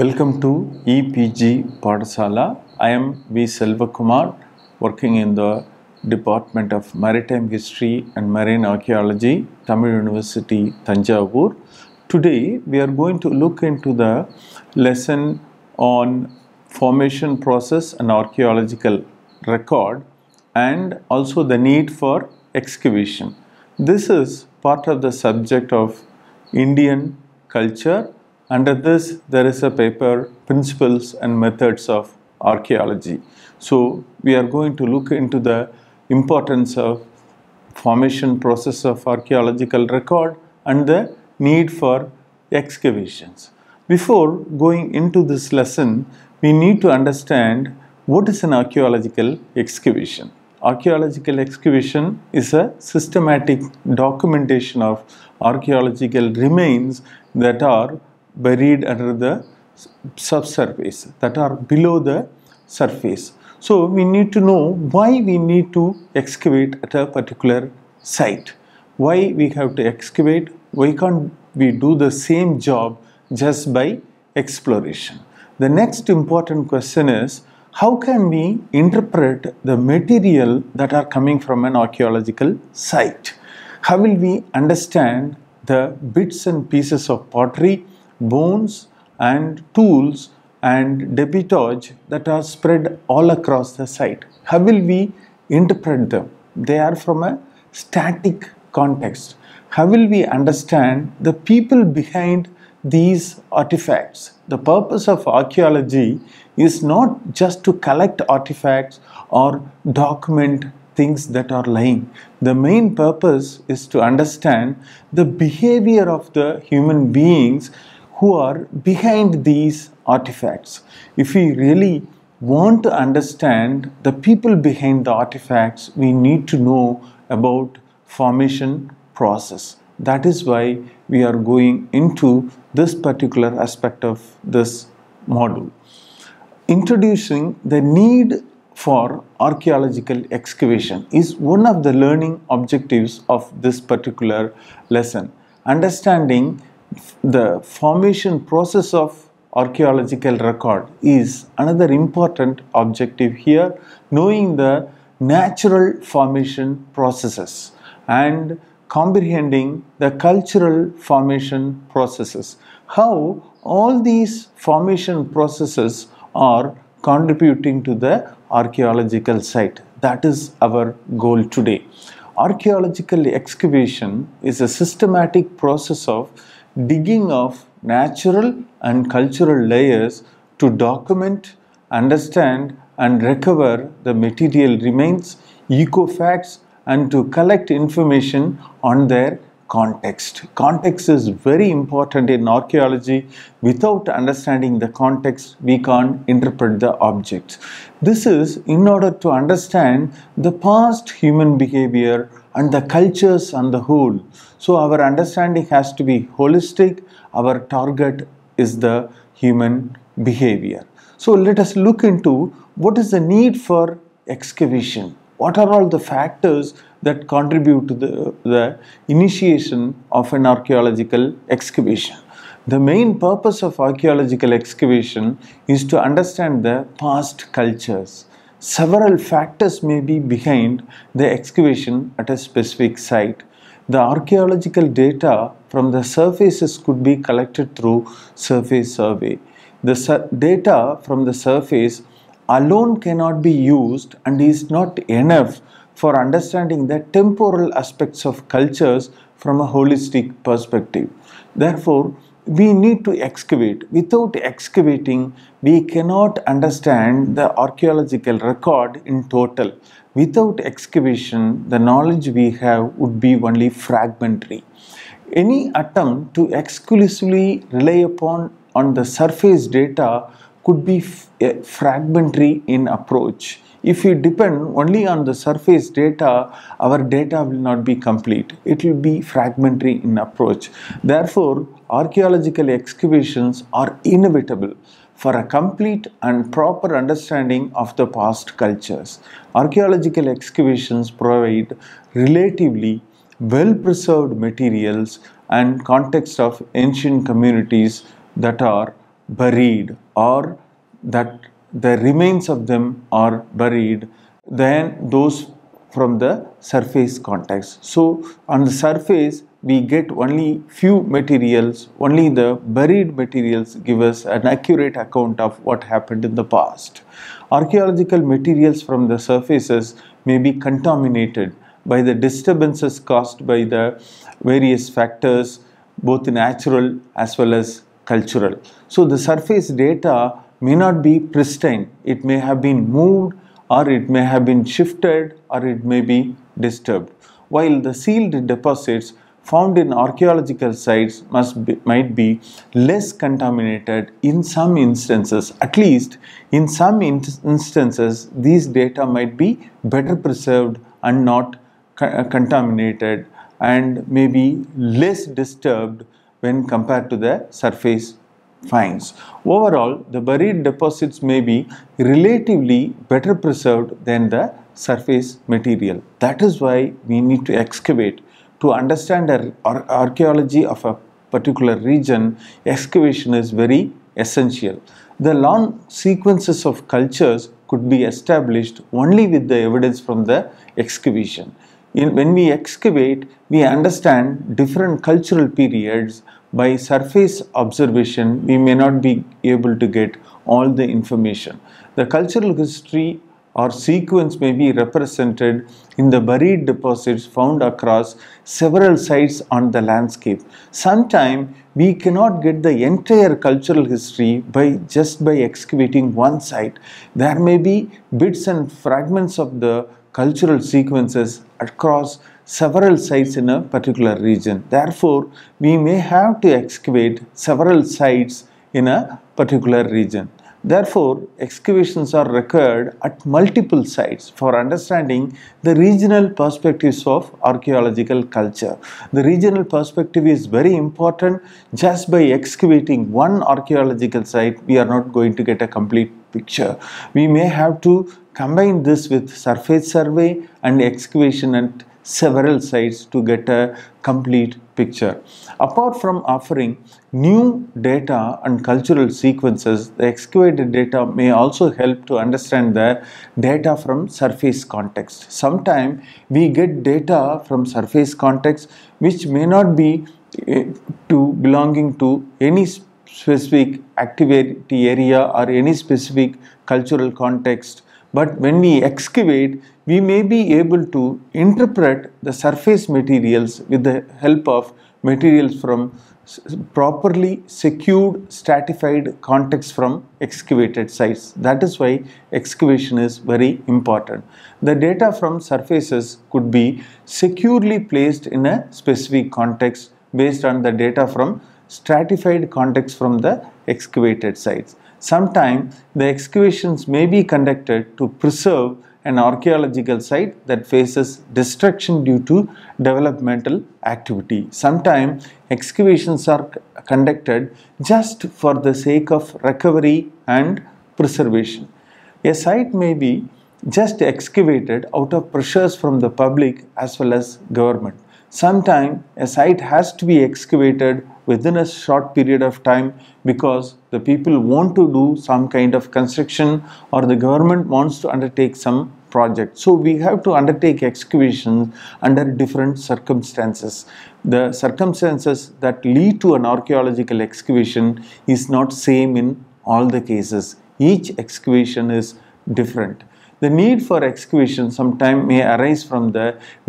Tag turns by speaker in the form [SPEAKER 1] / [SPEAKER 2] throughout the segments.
[SPEAKER 1] Welcome to EPG Padasala. I am V. Selvakumar, working in the Department of Maritime History and Marine Archaeology, Tamil University, Tanjavur. Today, we are going to look into the lesson on formation process and archaeological record and also the need for excavation. This is part of the subject of Indian culture under this, there is a paper, Principles and Methods of Archaeology. So we are going to look into the importance of formation process of archaeological record and the need for excavations. Before going into this lesson, we need to understand what is an archaeological excavation. Archaeological excavation is a systematic documentation of archaeological remains that are buried under the subsurface that are below the surface. So we need to know why we need to excavate at a particular site. Why we have to excavate, why can't we do the same job just by exploration. The next important question is how can we interpret the material that are coming from an archaeological site? How will we understand the bits and pieces of pottery bones and tools and debitage that are spread all across the site. How will we interpret them? They are from a static context. How will we understand the people behind these artifacts? The purpose of archaeology is not just to collect artifacts or document things that are lying. The main purpose is to understand the behavior of the human beings who are behind these artifacts. If we really want to understand the people behind the artifacts, we need to know about formation process. That is why we are going into this particular aspect of this module. Introducing the need for archaeological excavation is one of the learning objectives of this particular lesson. Understanding the formation process of archaeological record is another important objective here knowing the natural formation processes and comprehending the cultural formation processes how all these formation processes are contributing to the archaeological site that is our goal today archaeological excavation is a systematic process of digging of natural and cultural layers to document, understand, and recover the material remains, eco facts, and to collect information on their context. Context is very important in archaeology. Without understanding the context, we can't interpret the objects. This is in order to understand the past human behavior and the cultures and the whole. So our understanding has to be holistic. Our target is the human behavior. So let us look into what is the need for excavation. What are all the factors that contribute to the, the initiation of an archaeological excavation? The main purpose of archaeological excavation is to understand the past cultures Several factors may be behind the excavation at a specific site. The archaeological data from the surfaces could be collected through surface survey. The sur data from the surface alone cannot be used and is not enough for understanding the temporal aspects of cultures from a holistic perspective. Therefore, we need to excavate. Without excavating, we cannot understand the archaeological record in total. Without excavation, the knowledge we have would be only fragmentary. Any attempt to exclusively rely upon on the surface data could be eh, fragmentary in approach. If we depend only on the surface data, our data will not be complete. It will be fragmentary in approach. Therefore, archaeological excavations are inevitable for a complete and proper understanding of the past cultures. Archaeological excavations provide relatively well-preserved materials and context of ancient communities that are buried or that the remains of them are buried than those from the surface contacts. So on the surface we get only few materials, only the buried materials give us an accurate account of what happened in the past. Archaeological materials from the surfaces may be contaminated by the disturbances caused by the various factors both natural as well as cultural. So the surface data may not be pristine. It may have been moved or it may have been shifted or it may be disturbed. While the sealed deposits found in archaeological sites must be, might be less contaminated in some instances. At least in some in instances, these data might be better preserved and not uh, contaminated and may be less disturbed when compared to the surface finds. Overall, the buried deposits may be relatively better preserved than the surface material. That is why we need to excavate to understand the archaeology of a particular region, excavation is very essential. The long sequences of cultures could be established only with the evidence from the excavation. In, when we excavate, we understand different cultural periods by surface observation, we may not be able to get all the information. The cultural history or sequence may be represented in the buried deposits found across several sites on the landscape. Sometimes we cannot get the entire cultural history by just by excavating one site. There may be bits and fragments of the cultural sequences across several sites in a particular region. Therefore, we may have to excavate several sites in a particular region. Therefore, excavations are required at multiple sites for understanding the regional perspectives of archaeological culture. The regional perspective is very important. Just by excavating one archaeological site, we are not going to get a complete picture. We may have to combine this with surface survey and excavation at several sites to get a complete picture. Apart from offering new data and cultural sequences, the excavated data may also help to understand the data from surface context. Sometimes we get data from surface context which may not be eh, to belonging to any specific activity area or any specific cultural context but when we excavate, we may be able to interpret the surface materials with the help of materials from properly secured stratified context from excavated sites. That is why excavation is very important. The data from surfaces could be securely placed in a specific context based on the data from stratified context from the excavated sites. Sometimes the excavations may be conducted to preserve an archaeological site that faces destruction due to developmental activity. Sometimes excavations are conducted just for the sake of recovery and preservation. A site may be just excavated out of pressures from the public as well as government. Sometimes a site has to be excavated within a short period of time because the people want to do some kind of construction or the government wants to undertake some project. So we have to undertake excavations under different circumstances. The circumstances that lead to an archaeological excavation is not same in all the cases. Each excavation is different. The need for excavation sometime may arise from the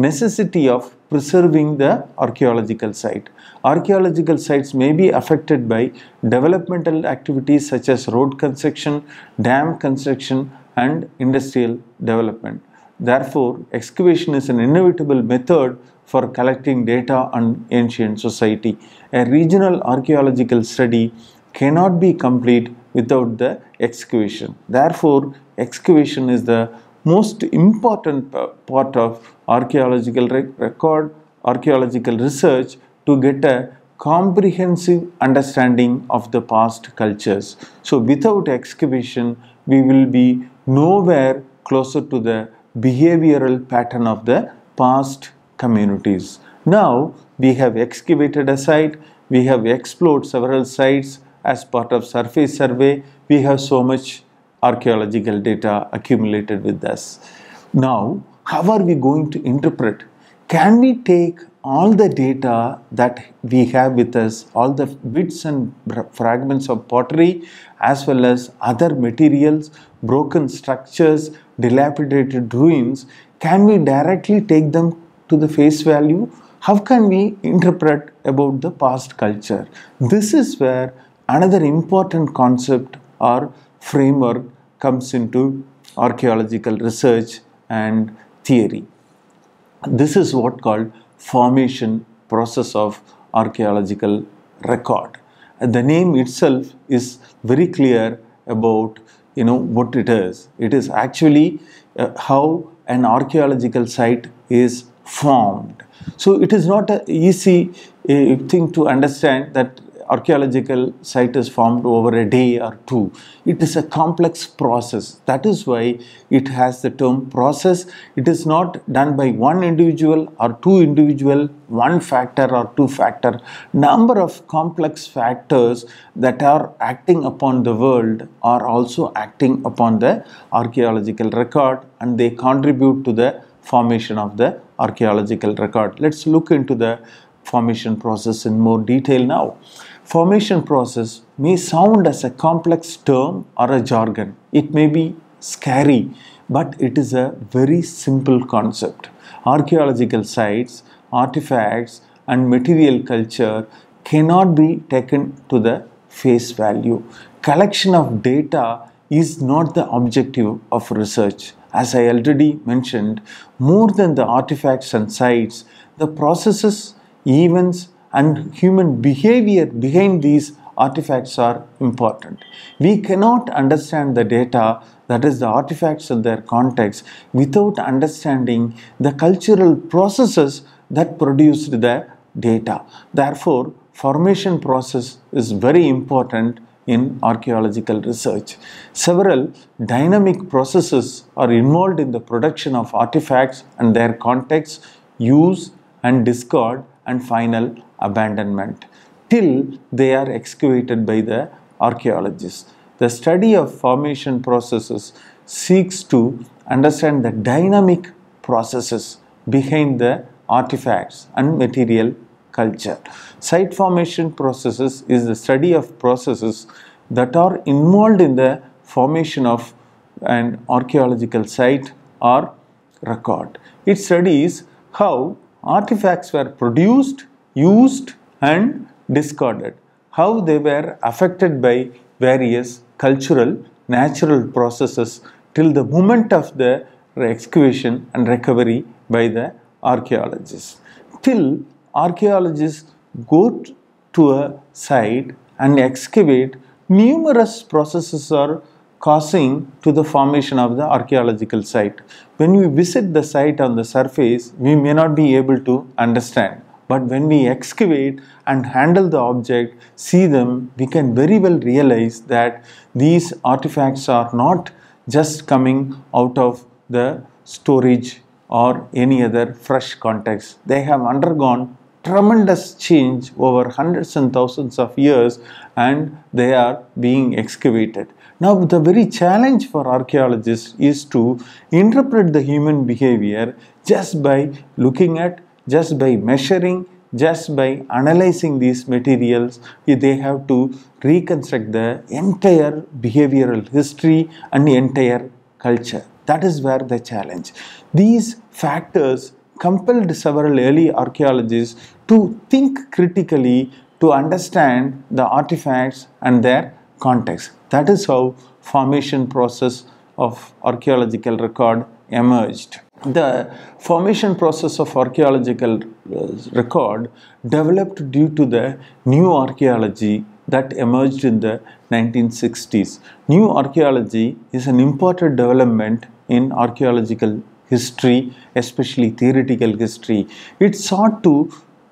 [SPEAKER 1] necessity of preserving the archaeological site. Archaeological sites may be affected by developmental activities such as road construction, dam construction and industrial development. Therefore, excavation is an inevitable method for collecting data on ancient society. A regional archaeological study cannot be complete without the excavation. Therefore, excavation is the most important part of archaeological record, archaeological research to get a comprehensive understanding of the past cultures. So without excavation, we will be nowhere closer to the behavioral pattern of the past communities. Now we have excavated a site, we have explored several sites as part of surface survey, we have so much archaeological data accumulated with us. Now, how are we going to interpret? Can we take all the data that we have with us, all the bits and fragments of pottery, as well as other materials, broken structures, dilapidated ruins, can we directly take them to the face value? How can we interpret about the past culture? This is where another important concept or framework comes into archaeological research and theory. This is what called formation process of archaeological record. The name itself is very clear about you know what it is. It is actually uh, how an archaeological site is formed. So it is not an easy uh, thing to understand that archaeological site is formed over a day or two. It is a complex process. That is why it has the term process. It is not done by one individual or two individual, one factor or two factor. Number of complex factors that are acting upon the world are also acting upon the archaeological record and they contribute to the formation of the archaeological record. Let's look into the formation process in more detail now formation process may sound as a complex term or a jargon. It may be scary, but it is a very simple concept. Archaeological sites, artifacts, and material culture cannot be taken to the face value. Collection of data is not the objective of research. As I already mentioned, more than the artifacts and sites, the processes, events, and human behavior behind these artifacts are important. We cannot understand the data, that is the artifacts and their context, without understanding the cultural processes that produced the data. Therefore, formation process is very important in archaeological research. Several dynamic processes are involved in the production of artifacts and their context, use and discard and final abandonment till they are excavated by the archaeologists. The study of formation processes seeks to understand the dynamic processes behind the artifacts and material culture. Site formation processes is the study of processes that are involved in the formation of an archaeological site or record. It studies how artifacts were produced used and discarded, how they were affected by various cultural, natural processes till the moment of the excavation and recovery by the archaeologists. Till archaeologists go to a site and excavate, numerous processes are causing to the formation of the archaeological site. When we visit the site on the surface, we may not be able to understand but when we excavate and handle the object, see them, we can very well realize that these artifacts are not just coming out of the storage or any other fresh context. They have undergone tremendous change over hundreds and thousands of years and they are being excavated. Now the very challenge for archaeologists is to interpret the human behavior just by looking at just by measuring just by analyzing these materials they have to reconstruct the entire behavioral history and the entire culture that is where the challenge these factors compelled several early archaeologists to think critically to understand the artifacts and their context that is how formation process of archaeological record emerged the formation process of archaeological uh, record developed due to the new archaeology that emerged in the 1960s. New archaeology is an important development in archaeological history, especially theoretical history. It sought to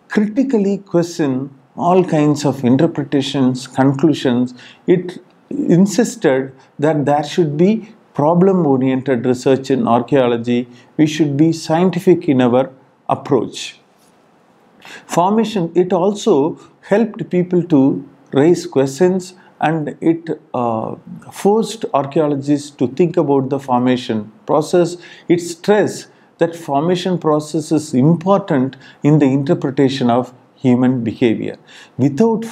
[SPEAKER 1] critically question all kinds of interpretations, conclusions. It insisted that there should be problem oriented research in archaeology, we should be scientific in our approach. Formation, it also helped people to raise questions and it uh, forced archaeologists to think about the formation process. It stressed that formation process is important in the interpretation of human behavior. Without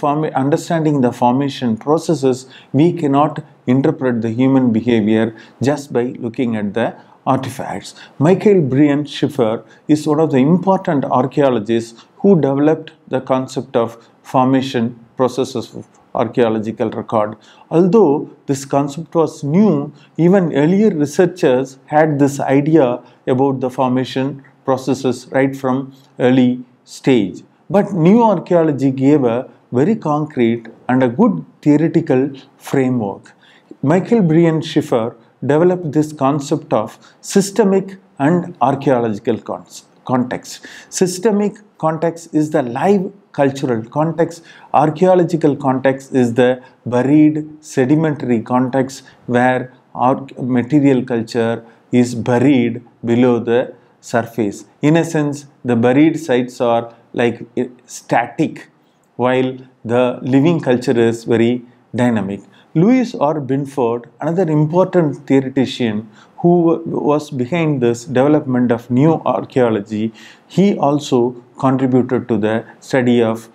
[SPEAKER 1] understanding the formation processes, we cannot interpret the human behavior just by looking at the artifacts. Michael Brian Schiffer is one of the important archaeologists who developed the concept of formation processes of archaeological record. Although this concept was new, even earlier researchers had this idea about the formation processes right from early stage. But new archaeology gave a very concrete and a good theoretical framework. Michael Brian Schiffer developed this concept of systemic and archaeological context. Systemic context is the live cultural context, archaeological context is the buried sedimentary context where our material culture is buried below the surface. In a sense, the buried sites are like eh, static while the living culture is very dynamic. Lewis or Binford, another important theoretician who was behind this development of new archaeology, he also contributed to the study of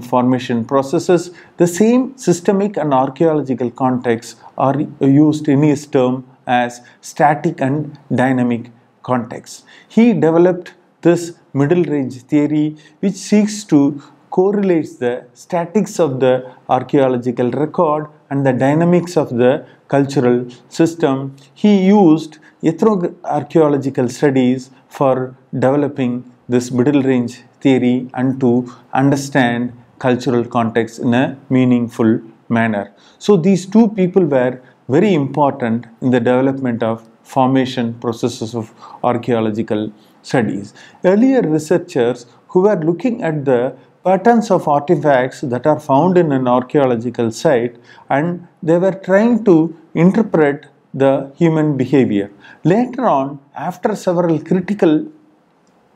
[SPEAKER 1] formation processes. The same systemic and archaeological contexts are used in his term as static and dynamic contexts. He developed this middle range theory which seeks to correlate the statics of the archaeological record and the dynamics of the cultural system. He used archaeological studies for developing this middle range theory and to understand cultural context in a meaningful manner. So these two people were very important in the development of formation processes of archaeological studies. Earlier researchers who were looking at the patterns of artifacts that are found in an archaeological site and they were trying to interpret the human behavior. Later on, after several critical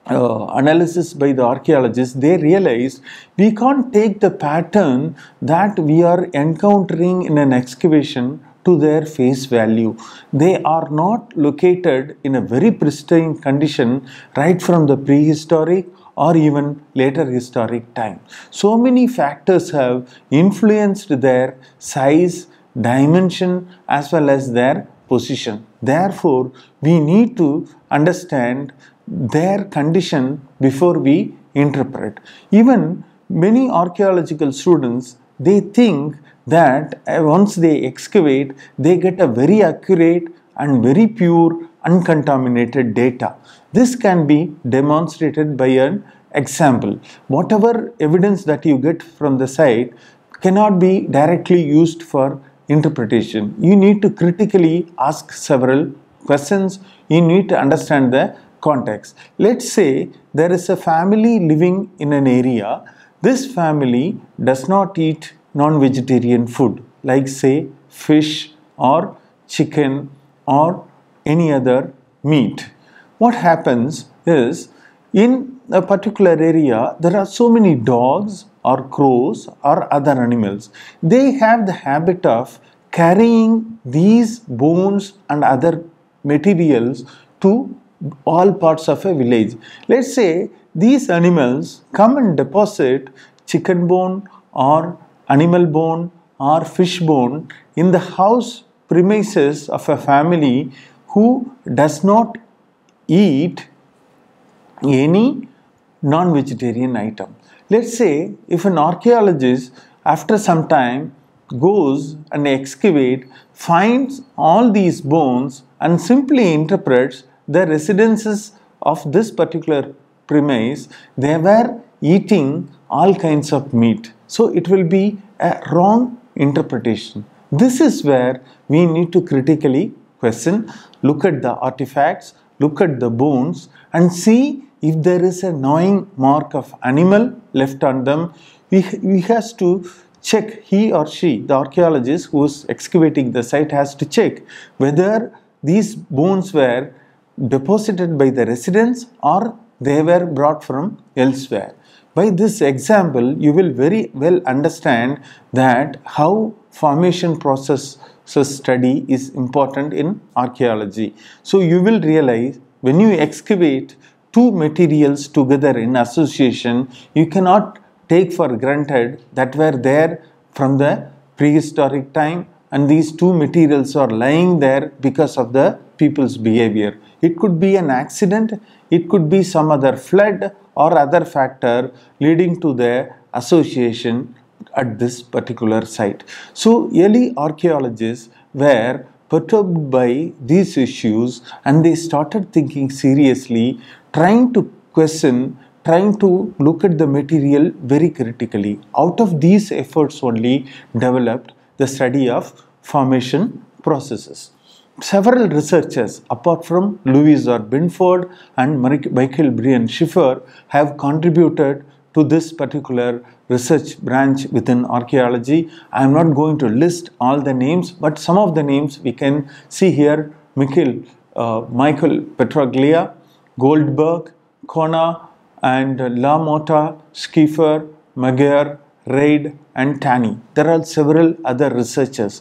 [SPEAKER 1] uh, analysis by the archaeologists, they realized we can't take the pattern that we are encountering in an excavation to their face value. They are not located in a very pristine condition right from the prehistoric or even later historic time. So many factors have influenced their size, dimension as well as their position. Therefore, we need to understand their condition before we interpret. Even many archaeological students, they think that eh, once they excavate, they get a very accurate and very pure uncontaminated data. This can be demonstrated by an example. Whatever evidence that you get from the site cannot be directly used for interpretation. You need to critically ask several questions. You need to understand the context. Let's say there is a family living in an area. This family does not eat non-vegetarian food like say fish or chicken or any other meat. What happens is in a particular area there are so many dogs or crows or other animals. They have the habit of carrying these bones and other materials to all parts of a village. Let's say these animals come and deposit chicken bone or animal bone or fish bone in the house premises of a family who does not eat any non-vegetarian item. Let's say if an archaeologist after some time goes and excavate finds all these bones and simply interprets the residences of this particular premise they were eating all kinds of meat. So it will be a wrong interpretation. This is where we need to critically question, look at the artifacts, look at the bones and see if there is a gnawing mark of animal left on them. We, has to check, he or she, the archaeologist who is excavating the site has to check whether these bones were deposited by the residents or they were brought from elsewhere. By this example, you will very well understand that how formation process study is important in archaeology. So you will realize when you excavate two materials together in association, you cannot take for granted that were there from the prehistoric time and these two materials are lying there because of the people's behavior. It could be an accident, it could be some other flood or other factor leading to the association at this particular site. So early archaeologists were perturbed by these issues and they started thinking seriously, trying to question, trying to look at the material very critically. Out of these efforts only developed the study of formation processes several researchers apart from Louise or Binford and Michael Brian Schiffer have contributed to this particular research branch within archaeology. I am not going to list all the names but some of the names we can see here Michael, uh, Michael Petroglia, Goldberg, Kona and La Mota, Schiffer, Magyar, Reid and Tani. There are several other researchers.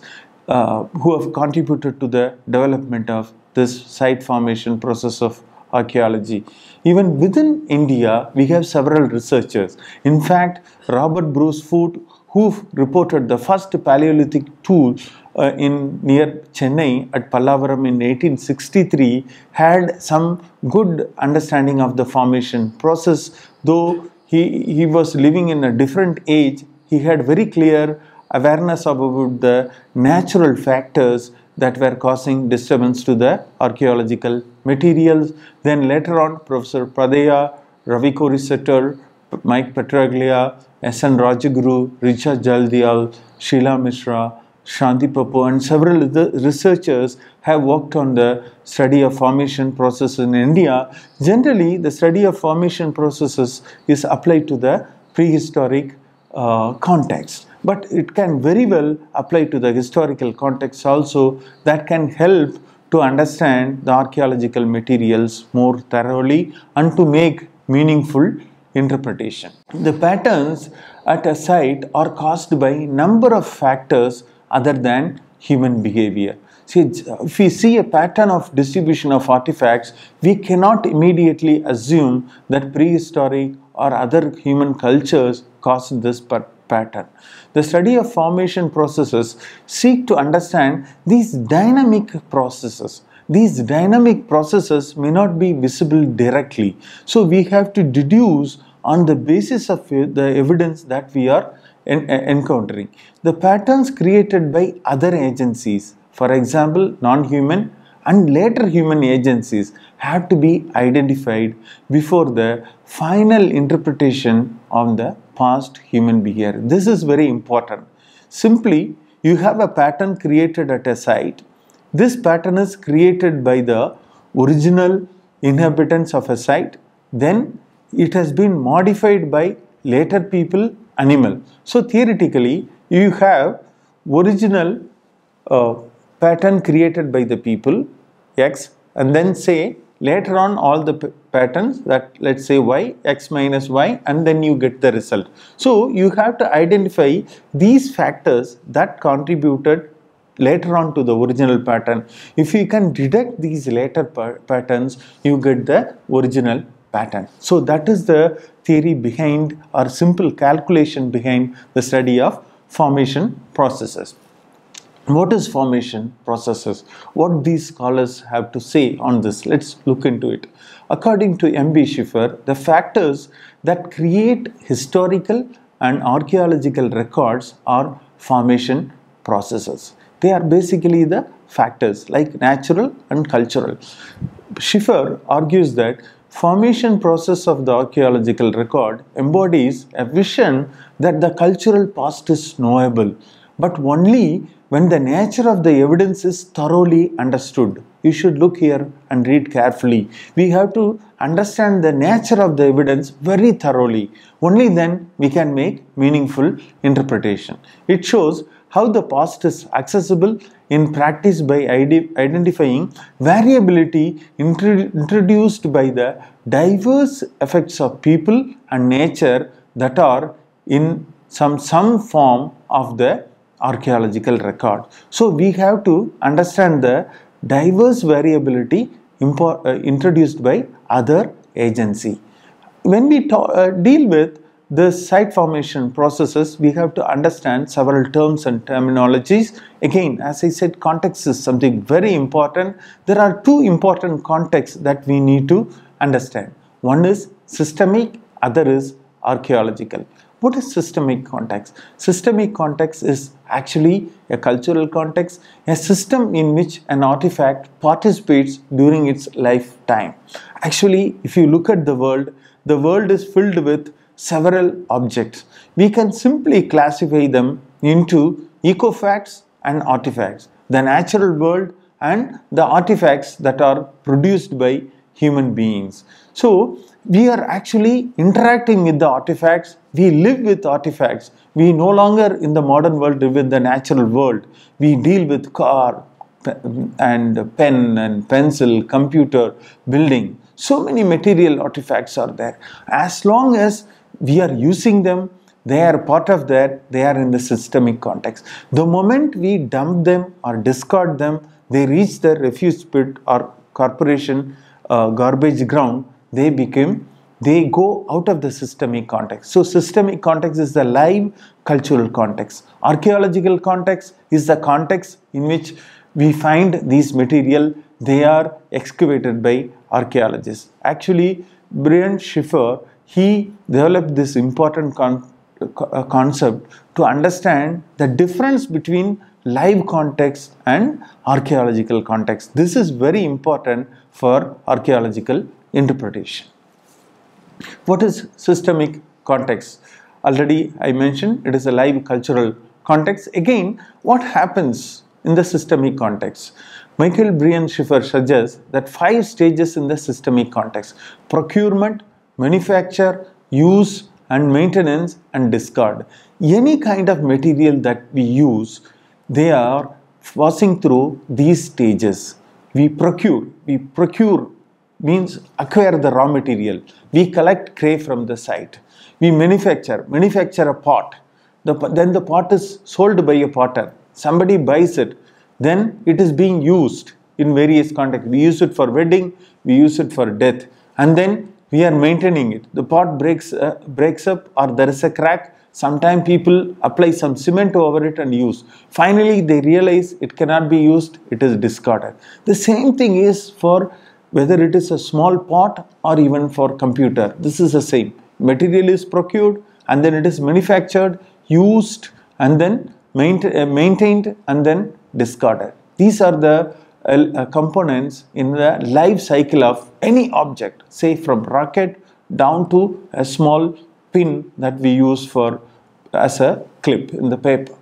[SPEAKER 1] Uh, who have contributed to the development of this site formation process of archaeology. Even within India, we have several researchers. In fact, Robert Bruce Foote, who reported the first Paleolithic tool uh, in near Chennai at Pallavaram in 1863, had some good understanding of the formation process, though he, he was living in a different age, he had very clear awareness about the natural factors that were causing disturbance to the archaeological materials. Then later on, Professor Pradeya, Raviko Resetter, Mike Petraglia, S.N. Rajaguru, Richa Jaldial, Sheila Mishra, Shanti Papu and several other researchers have worked on the study of formation process in India. Generally, the study of formation processes is applied to the prehistoric uh, context but it can very well apply to the historical context also that can help to understand the archaeological materials more thoroughly and to make meaningful interpretation. The patterns at a site are caused by number of factors other than human behavior. See, if we see a pattern of distribution of artifacts, we cannot immediately assume that prehistoric or other human cultures caused this pattern the study of formation processes seek to understand these dynamic processes these dynamic processes may not be visible directly so we have to deduce on the basis of the evidence that we are encountering the patterns created by other agencies for example non-human and later human agencies have to be identified before the final interpretation on the past human behavior. This is very important. Simply, you have a pattern created at a site. This pattern is created by the original inhabitants of a site. Then it has been modified by later people, animal. So theoretically, you have original uh, pattern created by the people, X, and then say Later on all the patterns that let's say y, x minus y and then you get the result. So you have to identify these factors that contributed later on to the original pattern. If you can detect these later patterns, you get the original pattern. So that is the theory behind or simple calculation behind the study of formation processes what is formation processes what these scholars have to say on this let's look into it according to mb schiffer the factors that create historical and archaeological records are formation processes they are basically the factors like natural and cultural schiffer argues that formation process of the archaeological record embodies a vision that the cultural past is knowable but only when the nature of the evidence is thoroughly understood. You should look here and read carefully. We have to understand the nature of the evidence very thoroughly. Only then we can make meaningful interpretation. It shows how the past is accessible in practice by identifying variability introduced by the diverse effects of people and nature that are in some, some form of the archaeological record. So we have to understand the diverse variability uh, introduced by other agency. When we uh, deal with the site formation processes, we have to understand several terms and terminologies. Again, as I said, context is something very important. There are two important contexts that we need to understand. One is systemic, other is archaeological. What is systemic context? Systemic context is actually a cultural context, a system in which an artifact participates during its lifetime. Actually, if you look at the world, the world is filled with several objects. We can simply classify them into ecofacts and artifacts, the natural world and the artifacts that are produced by human beings. So, we are actually interacting with the artifacts we live with artifacts. We no longer in the modern world live with the natural world. We deal with car and pen and pencil, computer, building. So many material artifacts are there. As long as we are using them, they are part of that, they are in the systemic context. The moment we dump them or discard them, they reach the refuse pit or corporation uh, garbage ground, they become they go out of the systemic context. So systemic context is the live cultural context. Archaeological context is the context in which we find these material. They are excavated by archaeologists. Actually, Brian Schiffer, he developed this important con uh, concept to understand the difference between live context and archaeological context. This is very important for archaeological interpretation. What is systemic context? Already I mentioned it is a live cultural context. Again, what happens in the systemic context? Michael Brian Schiffer suggests that five stages in the systemic context procurement, manufacture, use, and maintenance and discard. Any kind of material that we use, they are passing through these stages. We procure, we procure means acquire the raw material. We collect clay from the site. We manufacture, manufacture a pot. The, then the pot is sold by a potter. Somebody buys it. Then it is being used in various contexts. We use it for wedding, we use it for death. And then we are maintaining it. The pot breaks, uh, breaks up or there is a crack. Sometimes people apply some cement over it and use. Finally, they realize it cannot be used, it is discarded. The same thing is for whether it is a small pot or even for computer. This is the same. Material is procured and then it is manufactured, used and then uh, maintained and then discarded. These are the uh, uh, components in the life cycle of any object, say from rocket down to a small pin that we use for as a clip in the paper.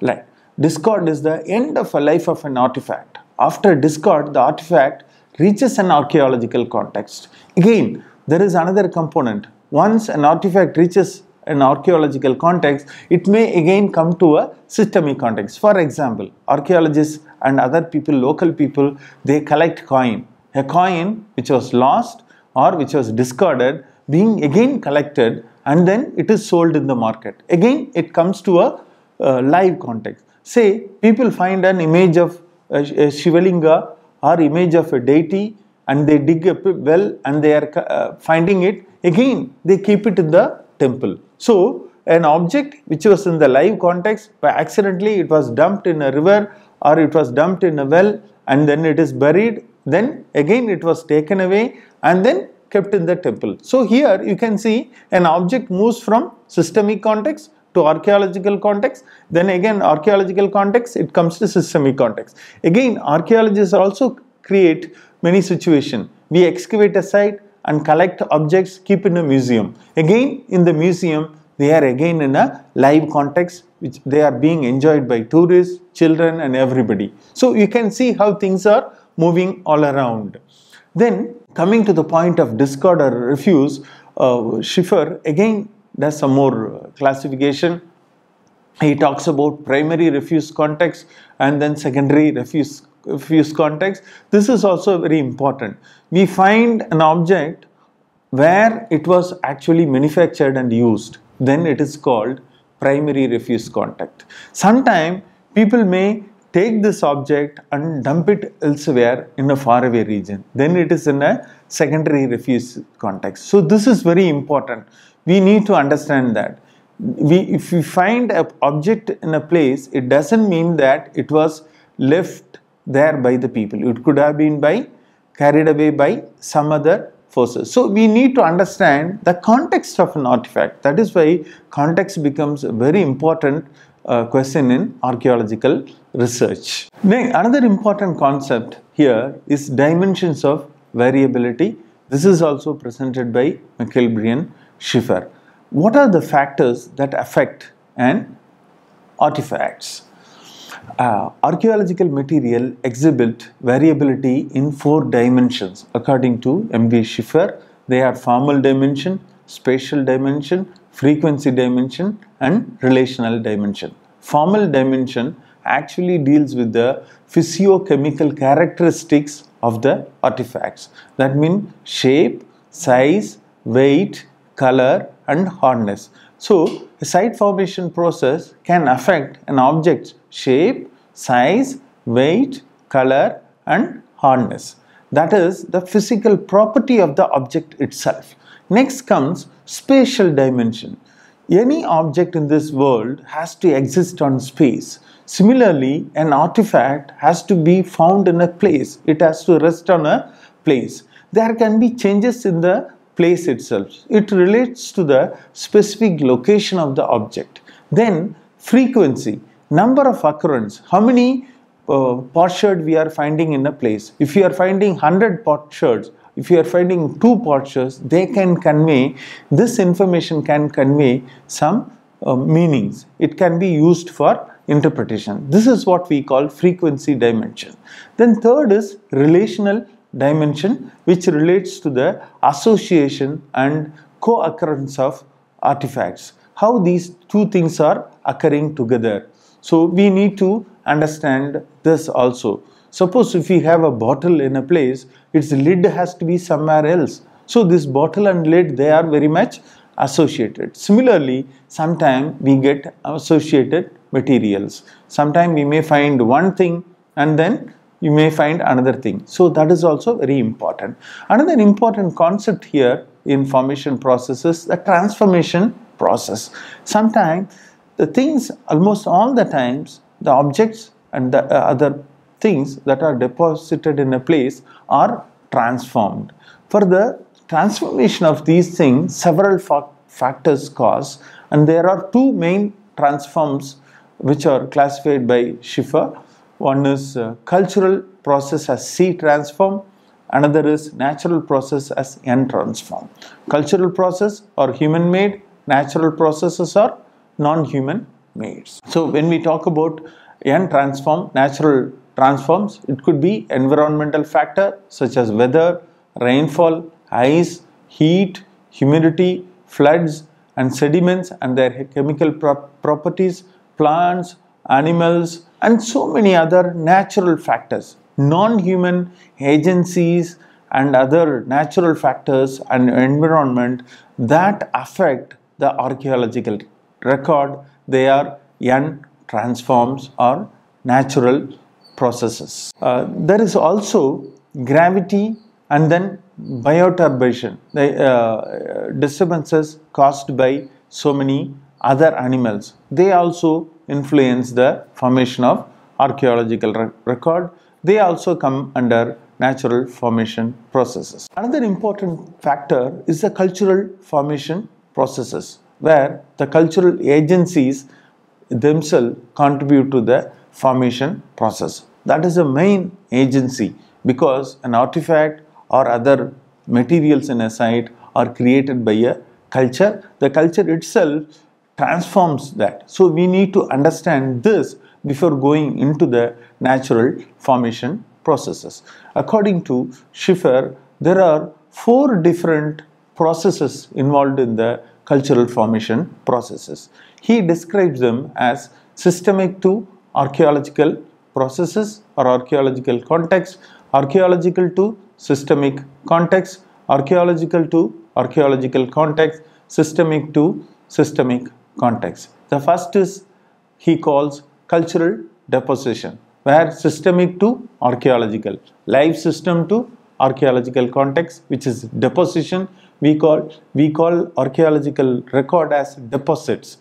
[SPEAKER 1] Like discard is the end of a life of an artifact. After discard, the artifact reaches an archaeological context. Again, there is another component. Once an artifact reaches an archaeological context, it may again come to a systemic context. For example, archaeologists and other people, local people, they collect coin. A coin which was lost or which was discarded being again collected and then it is sold in the market. Again, it comes to a uh, live context. Say people find an image of a, a Shivalinga or image of a deity and they dig a well and they are uh, finding it again they keep it in the temple so an object which was in the live context by accidentally it was dumped in a river or it was dumped in a well and then it is buried then again it was taken away and then kept in the temple so here you can see an object moves from systemic context to archaeological context then again archaeological context it comes to systemic context again archaeologists also create many situation we excavate a site and collect objects keep in a museum again in the museum they are again in a live context which they are being enjoyed by tourists children and everybody so you can see how things are moving all around then coming to the point of discord or refuse uh, Schiffer again does some more uh, classification. He talks about primary refuse context and then secondary refuse, refuse context. This is also very important. We find an object where it was actually manufactured and used. Then it is called primary refuse contact. Sometimes people may take this object and dump it elsewhere in a faraway region. Then it is in a secondary refuse context. So this is very important we need to understand that we if we find an object in a place it doesn't mean that it was left there by the people it could have been by carried away by some other forces so we need to understand the context of an artifact that is why context becomes a very important uh, question in archaeological research Now another important concept here is dimensions of variability this is also presented by McKelbrian Schiffer. What are the factors that affect and artifacts? Uh, archaeological material exhibit variability in four dimensions according to M.V. Schiffer. They are formal dimension, spatial dimension, frequency dimension and relational dimension. Formal dimension actually deals with the physiochemical characteristics of the artifacts. That means shape, size, weight, color and hardness. So, the site formation process can affect an object's shape, size, weight, color and hardness. That is the physical property of the object itself. Next comes spatial dimension. Any object in this world has to exist on space. Similarly, an artifact has to be found in a place. It has to rest on a place. There can be changes in the place itself. It relates to the specific location of the object. Then frequency, number of occurrence, how many uh, potsherds we are finding in a place. If you are finding 100 potsherds, if you are finding two potsherds, they can convey, this information can convey some uh, meanings. It can be used for interpretation. This is what we call frequency dimension. Then third is relational dimension which relates to the association and co-occurrence of artifacts. How these two things are occurring together. So we need to understand this also. Suppose if we have a bottle in a place, its lid has to be somewhere else. So this bottle and lid, they are very much associated. Similarly, sometimes we get associated materials. Sometimes we may find one thing and then you may find another thing. So that is also very important. Another important concept here in formation processes, the transformation process. Sometimes the things, almost all the times, the objects and the uh, other things that are deposited in a place are transformed. For the transformation of these things, several fa factors cause and there are two main transforms which are classified by Schiffer one is uh, cultural process as C transform, another is natural process as N transform. Cultural process or human made, natural processes are non-human made. So when we talk about N transform, natural transforms, it could be environmental factor such as weather, rainfall, ice, heat, humidity, floods and sediments and their chemical pro properties, plants, animals, and so many other natural factors, non-human agencies and other natural factors and environment that affect the archaeological record. They are young transforms or natural processes. Uh, there is also gravity and then bioturbation, the uh, disturbances caused by so many other animals. They also influence the formation of archaeological re record. They also come under natural formation processes. Another important factor is the cultural formation processes where the cultural agencies themselves contribute to the formation process. That is the main agency because an artifact or other materials in a site are created by a culture. The culture itself transforms that. So we need to understand this before going into the natural formation processes. According to Schiffer, there are four different processes involved in the cultural formation processes. He describes them as systemic to archaeological processes or archaeological context, archaeological to systemic context, archaeological to archaeological context, systemic to systemic contexts. The first is he calls cultural deposition, where systemic to archaeological, life system to archaeological context, which is deposition. We call, we call archaeological record as deposits.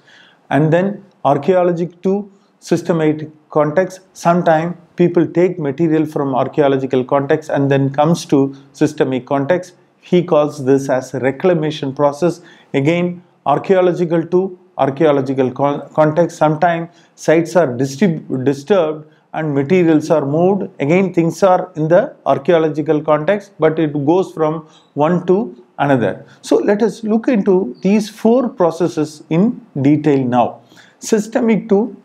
[SPEAKER 1] And then archaeological to systematic context, sometimes people take material from archaeological context and then comes to systemic context. He calls this as reclamation process. Again, archaeological to archaeological context. Sometimes sites are disturbed and materials are moved. Again, things are in the archaeological context, but it goes from one to another. So, let us look into these four processes in detail now. Systemic to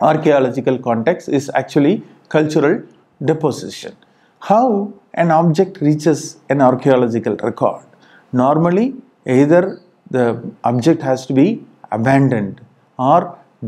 [SPEAKER 1] archaeological context is actually cultural deposition. How an object reaches an archaeological record? Normally, either the object has to be abandoned or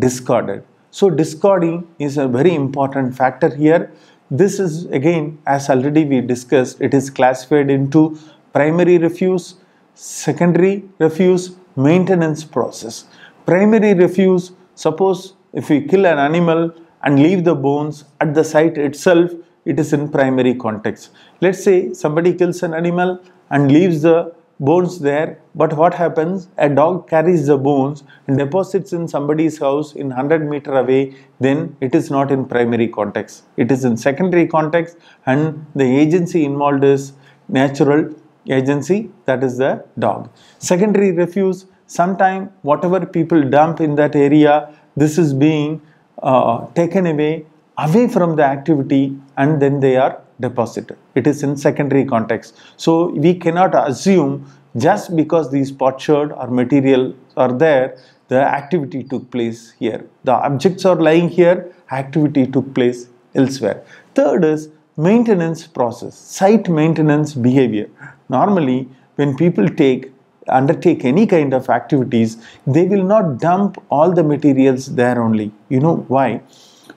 [SPEAKER 1] discarded. So discarding is a very important factor here. This is again as already we discussed it is classified into primary refuse, secondary refuse, maintenance process. Primary refuse suppose if we kill an animal and leave the bones at the site itself it is in primary context. Let's say somebody kills an animal and leaves the bones there but what happens a dog carries the bones and deposits in somebody's house in 100 meter away then it is not in primary context it is in secondary context and the agency involved is natural agency that is the dog secondary refuse sometime whatever people dump in that area this is being uh, taken away away from the activity and then they are deposit. It is in secondary context. So we cannot assume just because these potsherd or material are there, the activity took place here. The objects are lying here, activity took place elsewhere. Third is maintenance process, site maintenance behavior. Normally, when people take undertake any kind of activities, they will not dump all the materials there only. You know why?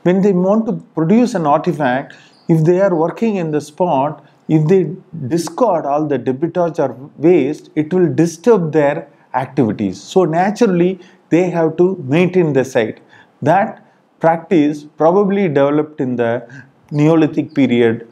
[SPEAKER 1] When they want to produce an artifact, if they are working in the spot, if they discard all the debitage or waste, it will disturb their activities. So naturally, they have to maintain the site. That practice probably developed in the Neolithic period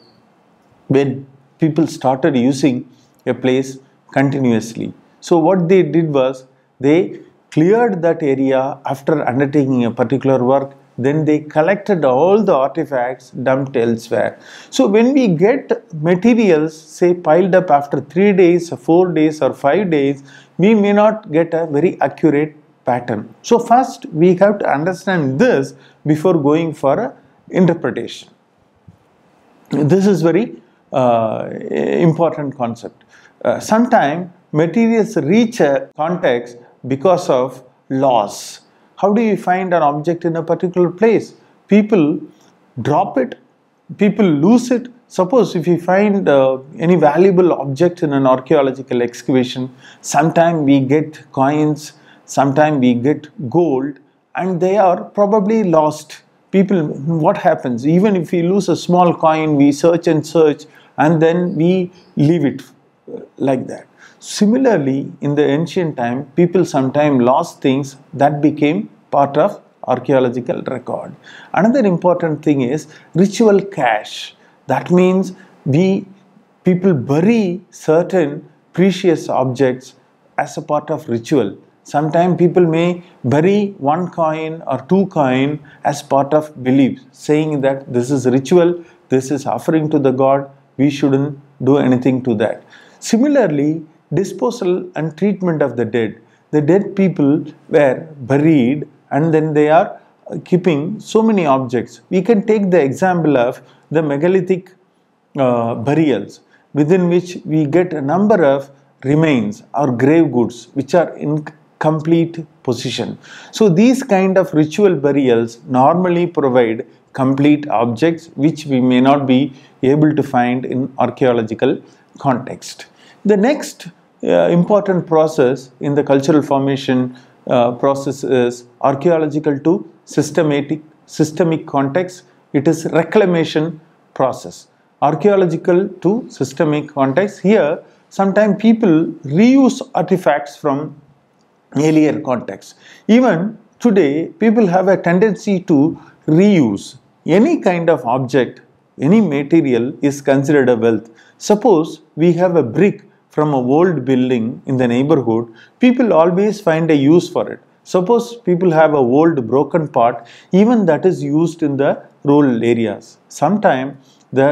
[SPEAKER 1] when people started using a place continuously. So what they did was they cleared that area after undertaking a particular work then they collected all the artifacts dumped elsewhere. So when we get materials say piled up after 3 days, 4 days or 5 days, we may not get a very accurate pattern. So first we have to understand this before going for interpretation. This is very uh, important concept. Uh, Sometimes materials reach a context because of loss how do you find an object in a particular place? People drop it, people lose it. Suppose if you find uh, any valuable object in an archaeological excavation, sometime we get coins, sometime we get gold, and they are probably lost. People, what happens? Even if we lose a small coin, we search and search, and then we leave it uh, like that. Similarly, in the ancient time, people sometimes lost things that became part of archaeological record. Another important thing is ritual cache. That means we people bury certain precious objects as a part of ritual. Sometimes people may bury one coin or two coin as part of belief, saying that this is ritual, this is offering to the god, we shouldn't do anything to that. Similarly, disposal and treatment of the dead. The dead people were buried and then they are keeping so many objects. We can take the example of the megalithic uh, burials within which we get a number of remains or grave goods which are in complete position. So these kind of ritual burials normally provide complete objects which we may not be able to find in archaeological context. The next uh, important process in the cultural formation uh, process is archaeological to systematic systemic context. It is reclamation process. Archaeological to systemic context. Here, sometimes people reuse artifacts from earlier contexts. Even today, people have a tendency to reuse any kind of object any material is considered a wealth. Suppose we have a brick from a old building in the neighborhood, people always find a use for it. Suppose people have a old broken part, even that is used in the rural areas. Sometimes the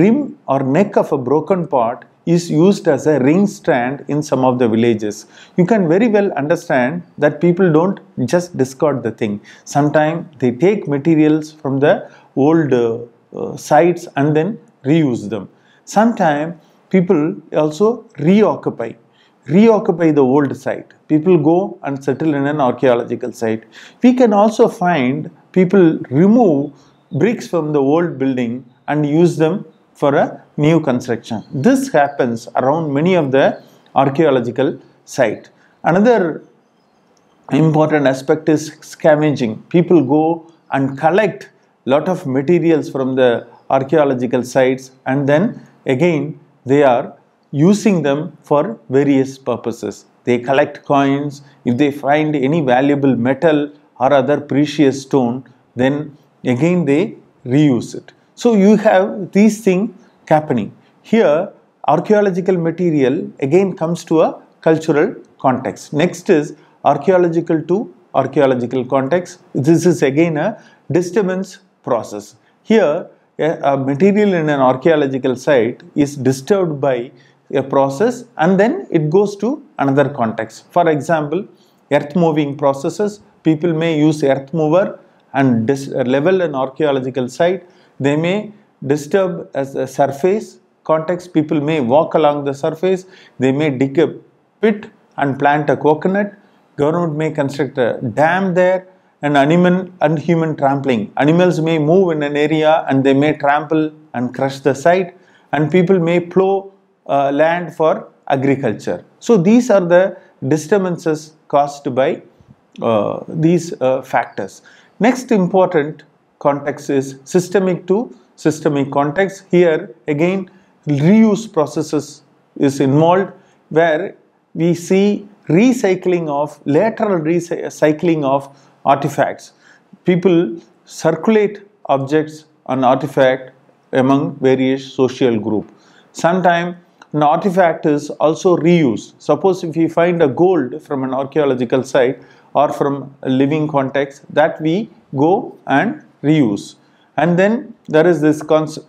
[SPEAKER 1] rim or neck of a broken part is used as a ring strand in some of the villages. You can very well understand that people don't just discard the thing. Sometimes they take materials from the old uh, uh, sites and then reuse them. Sometimes people also reoccupy reoccupy the old site people go and settle in an archaeological site we can also find people remove bricks from the old building and use them for a new construction this happens around many of the archaeological site another important aspect is scavenging people go and collect lot of materials from the archaeological sites and then again they are using them for various purposes. They collect coins, if they find any valuable metal or other precious stone, then again they reuse it. So you have these things happening. Here archaeological material again comes to a cultural context. Next is archaeological to archaeological context. This is again a disturbance process. Here a, material in an archaeological site is disturbed by a process and then it goes to another context. For example, earth moving processes, people may use earth mover and uh, level an archaeological site. They may disturb as a surface context, people may walk along the surface, they may dig a pit and plant a coconut, government may construct a dam there, and animal and human trampling. Animals may move in an area and they may trample and crush the site, and people may plow uh, land for agriculture. So, these are the disturbances caused by uh, these uh, factors. Next important context is systemic to systemic context. Here again, reuse processes is involved where we see recycling of lateral recycling of artifacts. People circulate objects and artifact among various social group. Sometimes an artifact is also reused. Suppose if we find a gold from an archaeological site or from a living context that we go and reuse. And then there is this concept,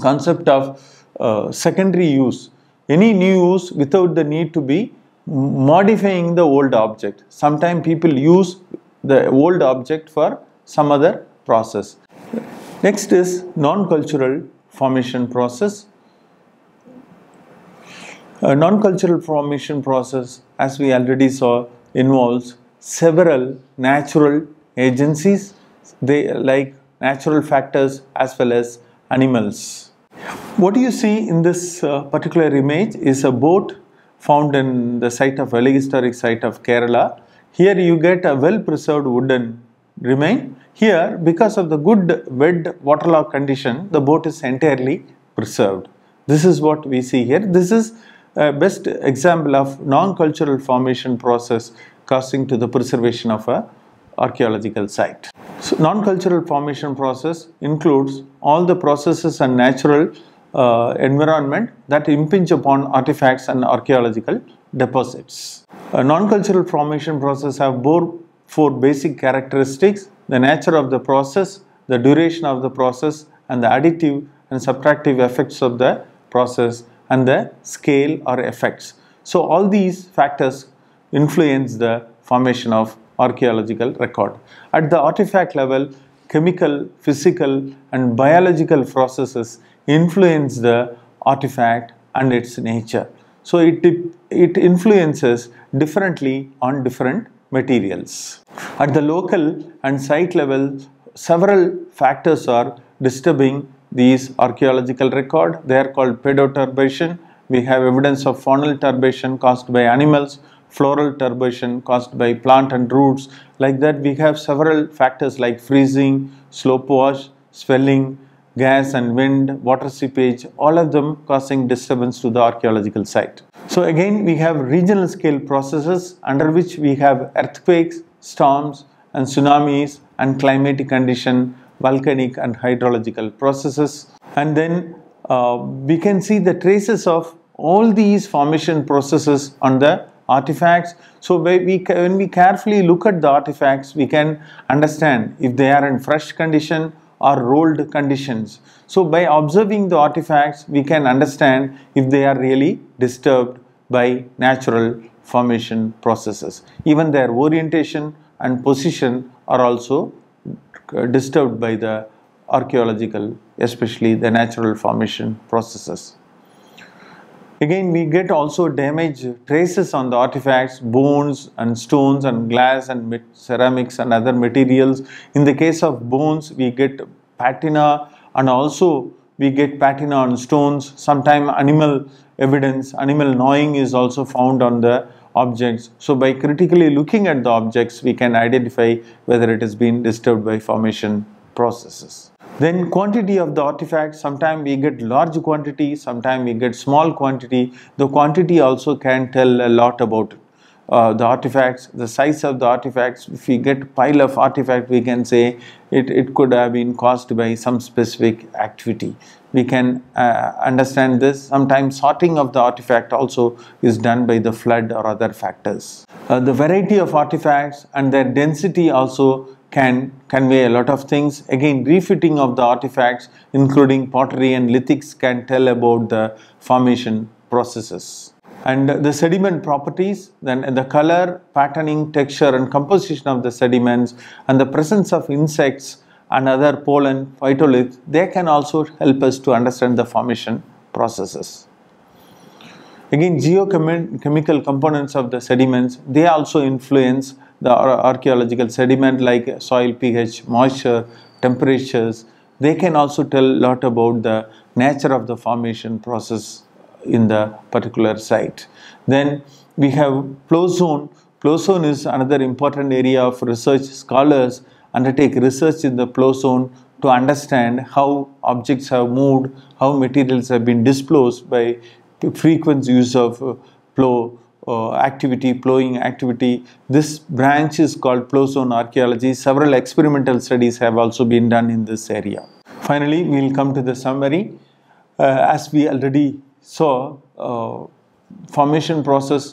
[SPEAKER 1] concept of uh, secondary use. Any new use without the need to be modifying the old object. Sometimes people use the old object for some other process. Next is non-cultural formation process. A non-cultural formation process as we already saw involves several natural agencies they like natural factors as well as animals. What you see in this uh, particular image is a boat found in the site of historic site of Kerala. Here you get a well preserved wooden remain. Here because of the good wet waterlogged condition the boat is entirely preserved. This is what we see here. This is a best example of non-cultural formation process causing to the preservation of a archaeological site. So non-cultural formation process includes all the processes and natural uh, environment that impinge upon artifacts and archaeological deposits. Uh, non-cultural formation process have four basic characteristics, the nature of the process, the duration of the process and the additive and subtractive effects of the process and the scale or effects. So all these factors influence the formation of archaeological record. At the artifact level, chemical, physical and biological processes influence the artifact and its nature. So it, it influences differently on different materials. At the local and site level, several factors are disturbing these archaeological record. They are called pedoturbation. We have evidence of faunal turbation caused by animals, floral turbation caused by plant and roots. Like that, we have several factors like freezing, slope wash, swelling, gas and wind, water seepage, all of them causing disturbance to the archaeological site. So again, we have regional scale processes under which we have earthquakes, storms and tsunamis and climatic condition, volcanic and hydrological processes. And then uh, we can see the traces of all these formation processes on the artifacts. So when we, when we carefully look at the artifacts, we can understand if they are in fresh condition, or rolled conditions. So by observing the artifacts, we can understand if they are really disturbed by natural formation processes. Even their orientation and position are also disturbed by the archaeological, especially the natural formation processes. Again, we get also damage traces on the artifacts, bones and stones and glass and ceramics and other materials. In the case of bones, we get patina and also we get patina on stones. Sometimes animal evidence, animal gnawing is also found on the objects. So by critically looking at the objects, we can identify whether it has been disturbed by formation processes. Then quantity of the artifact, sometimes we get large quantity, sometimes we get small quantity. The quantity also can tell a lot about uh, the artifacts, the size of the artifacts. If we get pile of artifact, we can say it, it could have been caused by some specific activity. We can uh, understand this. Sometimes sorting of the artifact also is done by the flood or other factors. Uh, the variety of artifacts and their density also can convey a lot of things. Again, refitting of the artifacts, including pottery and lithics, can tell about the formation processes. And the sediment properties, then the color, patterning, texture and composition of the sediments and the presence of insects and other pollen, phytoliths, they can also help us to understand the formation processes. Again, geochemical components of the sediments, they also influence the archaeological sediment like soil pH, moisture, temperatures, they can also tell a lot about the nature of the formation process in the particular site. Then we have flow zone. Flow zone is another important area of research. Scholars undertake research in the flow zone to understand how objects have moved, how materials have been displaced by frequent use of flow uh, uh, activity, plowing activity. This branch is called plow zone archaeology. Several experimental studies have also been done in this area. Finally, we will come to the summary. Uh, as we already saw, uh, formation process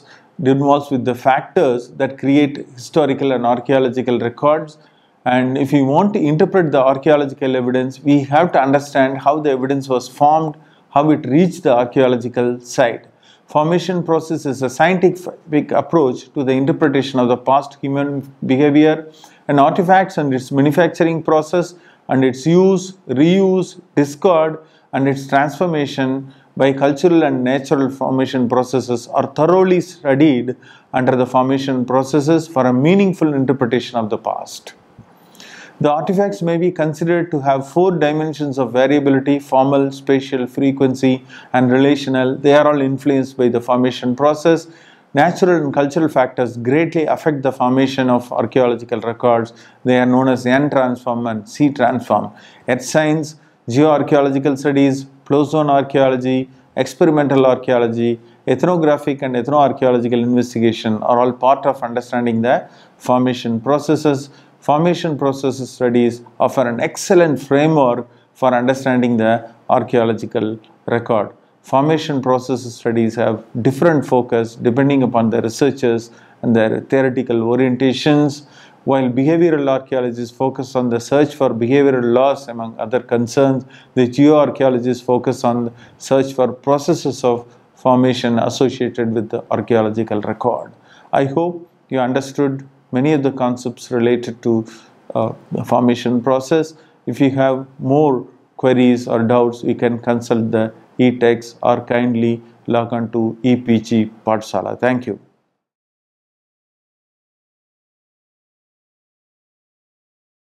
[SPEAKER 1] involves with the factors that create historical and archaeological records. And if we want to interpret the archaeological evidence, we have to understand how the evidence was formed, how it reached the archaeological site formation process is a scientific approach to the interpretation of the past human behavior and artifacts and its manufacturing process and its use, reuse, discard and its transformation by cultural and natural formation processes are thoroughly studied under the formation processes for a meaningful interpretation of the past. The artifacts may be considered to have four dimensions of variability, formal, spatial, frequency and relational. They are all influenced by the formation process. Natural and cultural factors greatly affect the formation of archaeological records. They are known as N-transform and C-transform. Earth science, geoarchaeological studies, plozone archaeology, experimental archaeology, ethnographic and ethnoarchaeological investigation are all part of understanding the formation processes formation process studies offer an excellent framework for understanding the archaeological record. Formation process studies have different focus depending upon the researchers and their theoretical orientations, while behavioral archaeologists focus on the search for behavioral laws among other concerns, the geoarchaeologists focus on the search for processes of formation associated with the archaeological record. I hope you understood many of the concepts related to uh, the formation process. If you have more queries or doubts, you can consult the e-text or kindly log on to EPG Parsala. Thank you.